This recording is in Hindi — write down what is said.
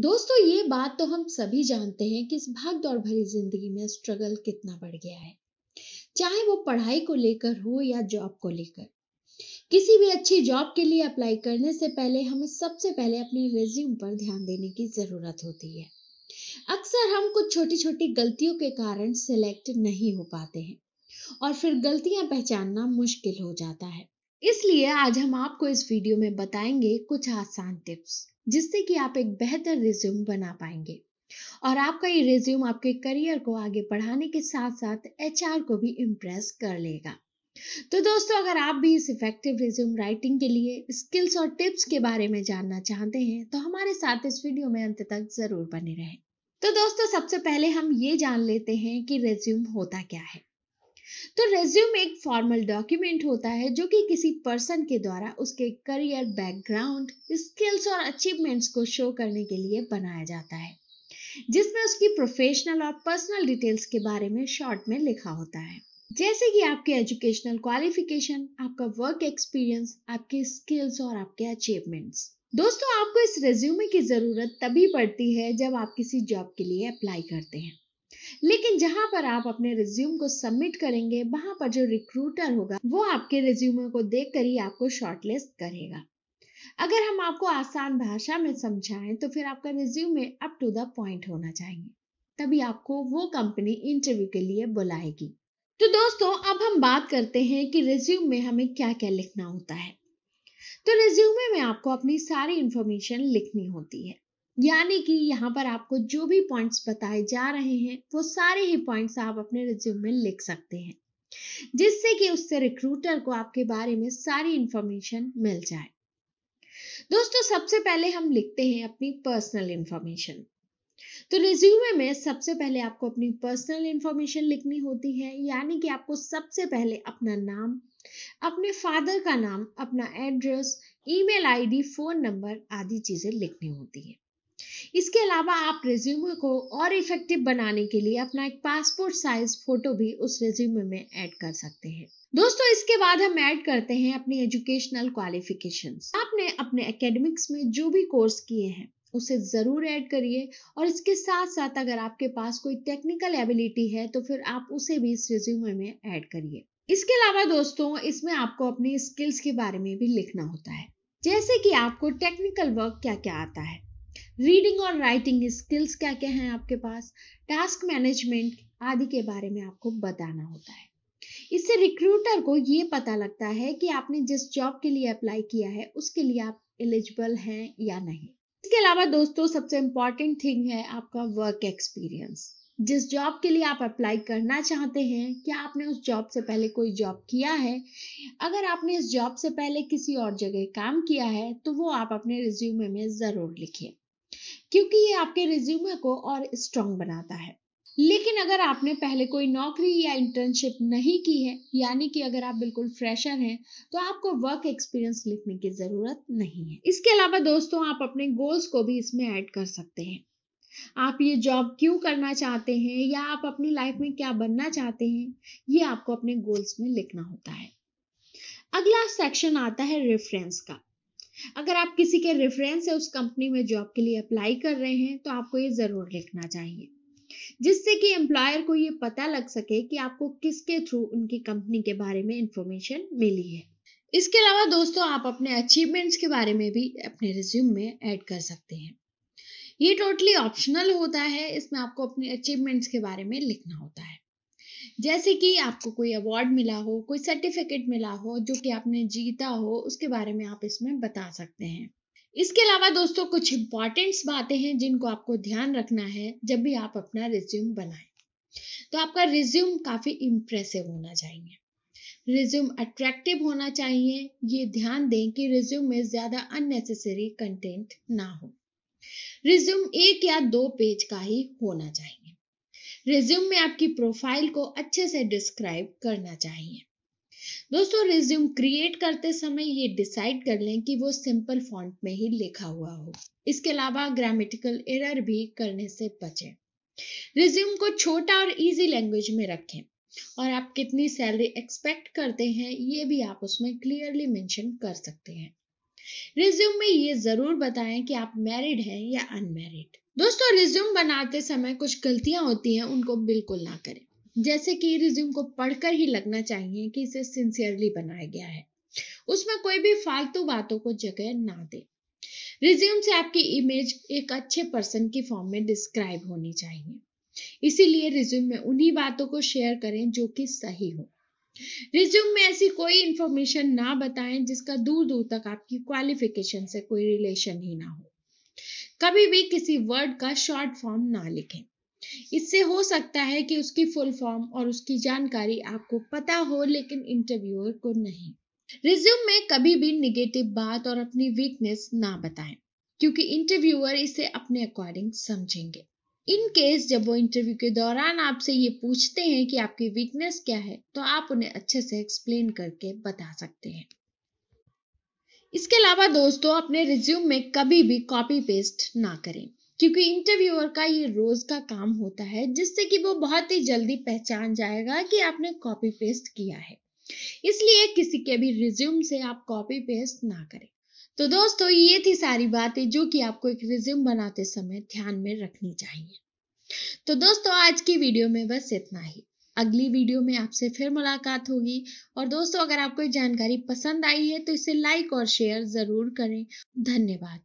दोस्तों ये बात तो हम सभी जानते हैं कि इस भाग दौड़ भरी जिंदगी में स्ट्रगल कितना बढ़ गया है चाहे वो पढ़ाई को लेकर हो या जॉब को लेकर किसी भी अच्छी जॉब के लिए अप्लाई करने से पहले हमें सबसे पहले अपने रेज्यूम पर ध्यान देने की ज़रूरत होती है अक्सर हम कुछ छोटी छोटी गलतियों के कारण सिलेक्ट नहीं हो पाते हैं और फिर गलतियां पहचानना मुश्किल हो जाता है इसलिए आज हम आपको इस वीडियो में बताएंगे कुछ आसान टिप्स जिससे कि आप एक बेहतर रिज्यूम बना पाएंगे और आपका ये रिज्यूम आपके करियर को आगे बढ़ाने के साथ साथ एच को भी इम्प्रेस कर लेगा तो दोस्तों अगर आप भी इस इफेक्टिव रिज्यूम राइटिंग के लिए स्किल्स और टिप्स के बारे में जानना चाहते हैं तो हमारे साथ इस वीडियो में अंत तक जरूर बने रहें तो दोस्तों सबसे पहले हम ये जान लेते हैं कि रेज्यूम होता क्या है तो रेज्यूम एक फॉर्मल डॉक्यूमेंट होता है जो कि किसी पर्सन के द्वारा उसके करियर बैकग्राउंड स्किल्स और अचीवमेंट्स को शो करने के लिए बनाया जाता है जिसमें उसकी प्रोफेशनल और पर्सनल डिटेल्स के बारे में शॉर्ट में लिखा होता है जैसे कि आपके एजुकेशनल क्वालिफिकेशन आपका वर्क एक्सपीरियंस आपके स्किल्स और आपके अचीवमेंट्स दोस्तों आपको इस रेज्यूमे की ज़रूरत तभी पड़ती है जब आप किसी जॉब के लिए अप्लाई करते हैं लेकिन जहां पर आप अपने रिज्यूम को सबमिट करेंगे वहां पर जो रिक्रूटर होगा वो आपके रिज्यूमे को देख कर ही आपको शॉर्टलिस्ट करेगा अगर हम आपको आसान भाषा में समझाएं तो फिर आपका resume up to the point होना चाहिए तभी आपको वो कंपनी इंटरव्यू के लिए बुलाएगी तो दोस्तों अब हम बात करते हैं कि रिज्यूम में हमें क्या क्या लिखना होता है तो रिज्यूमे में आपको अपनी सारी इंफॉर्मेशन लिखनी होती है यानी कि यहाँ पर आपको जो भी पॉइंट्स बताए जा रहे हैं वो सारे ही पॉइंट्स आप अपने रिज्यूम में लिख सकते हैं जिससे कि उससे रिक्रूटर को आपके बारे में सारी इंफॉर्मेशन मिल जाए दोस्तों सबसे पहले हम लिखते हैं अपनी पर्सनल इंफॉर्मेशन तो रिज्यूमे में सबसे पहले आपको अपनी पर्सनल इंफॉर्मेशन लिखनी होती है यानी कि आपको सबसे पहले अपना नाम अपने फादर का नाम अपना address email ID, phone number आदि चीजें लिखनी होती हैं इसके अलावा आप रेज्यूमे को और इफेक्टिव बनाने के लिए अपना एक पासपोर्ट साइज फोटो भी उस रेज्यूमे में ऐड कर सकते हैं दोस्तों इसके बाद हम ऐड करते हैं अपनी एजुकेशनल क्वालिफिकेशन आपने अपने एकेडमिक्स में जो भी कोर्स किए हैं उसे ज़रूर ऐड करिए और इसके साथ साथ अगर आपके पास कोई टेक्निकल एबिलिटी है तो फिर आप उसे भी इस रिज्यूमे में ऐड करिए इसके अलावा दोस्तों इसमें आपको अपनी स्किल्स के बारे में भी लिखना होता है जैसे कि आपको टेक्निकल वर्क क्या क्या आता है रीडिंग और राइटिंग स्किल्स क्या क्या हैं आपके पास टास्क मैनेजमेंट आदि के बारे में आपको बताना होता है इससे रिक्रूटर को ये पता लगता है कि आपने जिस जॉब के लिए अप्लाई किया है उसके लिए आप एलिजिबल हैं या नहीं इसके अलावा दोस्तों सबसे इंपॉर्टेंट थिंग है आपका वर्क एक्सपीरियंस जिस जॉब के लिए आप अप्लाई करना चाहते हैं क्या आपने उस जॉब से पहले कोई जॉब किया है अगर आपने इस जॉब से पहले किसी और जगह काम किया है तो वो आप अपने रिज्यूमे में ज़रूर लिखिए क्योंकि ये आपके रिज्यूमे को और स्ट्रॉन्ग बनाता है लेकिन अगर आपने पहले कोई नौकरी या इंटर्नशिप नहीं की है यानी कि अगर आप बिल्कुल फ्रेशर हैं तो आपको वर्क एक्सपीरियंस लिखने की ज़रूरत नहीं है इसके अलावा दोस्तों आप अपने गोल्स को भी इसमें ऐड कर सकते हैं आप ये जॉब क्यों करना चाहते हैं या आप अपनी लाइफ में क्या बनना चाहते हैं ये आपको अपने गोल्स में लिखना होता है अगला सेक्शन आता है रेफरेंस का अगर आप किसी के रेफरेंस है उस कंपनी में जॉब के लिए अप्लाई कर रहे हैं तो आपको ये ज़रूर लिखना चाहिए जिससे कि एम्प्लॉयर को ये पता लग सके कि आपको किसके थ्रू उनकी कंपनी के बारे में इंफॉर्मेशन मिली है इसके अलावा दोस्तों आप अपने अचीवमेंट्स के बारे में भी अपने रिज्यूम में ऐड कर सकते हैं ये टोटली ऑप्शनल होता है इसमें आपको अपने अचीवमेंट्स के बारे में लिखना होता है जैसे कि आपको कोई अवार्ड मिला हो कोई सर्टिफिकेट मिला हो जो कि आपने जीता हो उसके बारे में आप इसमें बता सकते हैं इसके अलावा दोस्तों कुछ इंपॉर्टेंट्स बातें हैं जिनको आपको ध्यान रखना है जब भी आप अपना रिज्यूम बनाएं तो आपका रिज्यूम काफ़ी इंप्रेसिव होना चाहिए रिज्यूम अट्रैक्टिव होना चाहिए ये ध्यान दें कि रिज्यूम में ज़्यादा अननेसेसरी कंटेंट ना हो रिज्यूम एक या दो पेज का ही होना चाहिए रिज्यूम में आपकी प्रोफाइल को अच्छे से डिस्क्राइब करना चाहिए दोस्तों रिज्यूम क्रिएट करते समय ये डिसाइड कर लें कि वो सिंपल फॉन्ट में ही लिखा हुआ हो इसके अलावा ग्रामेटिकल एरर भी करने से बचें रिज्यूम को छोटा और इजी लैंग्वेज में रखें और आप कितनी सैलरी एक्सपेक्ट करते हैं ये भी आप उसमें क्लियरली मेंशन कर सकते हैं रिज्यूम में ये जरूर बताएं कि आप मैरिड हैं या अनमैरिड दोस्तों रिज्यूम बनाते समय कुछ गलतियां होती हैं उनको बिल्कुल ना करें जैसे कि रिज्यूम को पढ़कर ही लगना चाहिए कि इसे सिंसियरली बनाया गया है उसमें कोई भी फालतू बातों को जगह ना दे रिज्यूम से आपकी इमेज एक अच्छे पर्सन की फॉर्म में डिस्क्राइब होनी चाहिए इसीलिए रिज्यूम में उन्हीं बातों को शेयर करें जो कि सही हो रिज्यूम में ऐसी कोई इंफॉर्मेशन ना बताएं जिसका दूर दूर तक आपकी क्वालिफिकेशन से कोई रिलेशन ही ना हो कभी भी किसी वर्ड का शॉर्ट फॉर्म ना लिखें इससे हो सकता है कि उसकी फुल फॉर्म और उसकी जानकारी आपको पता हो लेकिन इंटरव्यूअर को नहीं रिज्यूम में कभी भी निगेटिव बात और अपनी वीकनेस ना बताएं क्योंकि इंटरव्यूअर इसे अपने अकॉर्डिंग समझेंगे इन केस जब वो इंटरव्यू के दौरान आपसे ये पूछते हैं कि आपकी वीकनेस क्या है तो आप उन्हें अच्छे से एक्सप्लेन करके बता सकते हैं इसके अलावा दोस्तों अपने रिज्यूम में कभी भी कॉपी पेस्ट ना करें क्योंकि इंटरव्यूअर का ये रोज का काम होता है जिससे कि वो बहुत ही जल्दी पहचान जाएगा कि आपने कॉपी पेस्ट किया है इसलिए किसी के भी रिज्यूम से आप कॉपी पेस्ट ना करें तो दोस्तों ये थी सारी बातें जो कि आपको एक रिज्यूम बनाते समय ध्यान में रखनी चाहिए तो दोस्तों आज की वीडियो में बस इतना ही अगली वीडियो में आपसे फिर मुलाकात होगी और दोस्तों अगर आपको जानकारी पसंद आई है तो इसे लाइक और शेयर ज़रूर करें धन्यवाद